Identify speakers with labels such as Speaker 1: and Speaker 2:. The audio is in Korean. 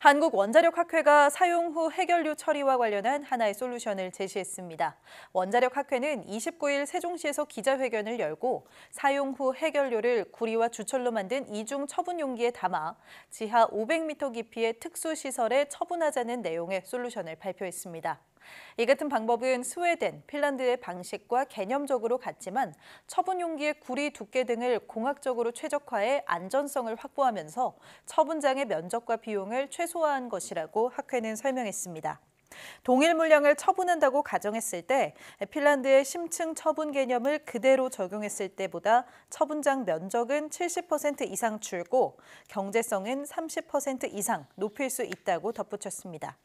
Speaker 1: 한국원자력학회가 사용 후 해결류 처리와 관련한 하나의 솔루션을 제시했습니다. 원자력학회는 29일 세종시에서 기자회견을 열고 사용 후 해결료를 구리와 주철로 만든 이중 처분 용기에 담아 지하 500m 깊이의 특수시설에 처분하자는 내용의 솔루션을 발표했습니다. 이 같은 방법은 스웨덴, 핀란드의 방식과 개념적으로 같지만 처분 용기의 구리 두께 등을 공학적으로 최적화해 안전성을 확보하면서 처분장의 면적과 비용을 최소화한 것이라고 학회는 설명했습니다. 동일 물량을 처분한다고 가정했을 때 핀란드의 심층 처분 개념을 그대로 적용했을 때보다 처분장 면적은 70% 이상 줄고 경제성은 30% 이상 높일 수 있다고 덧붙였습니다.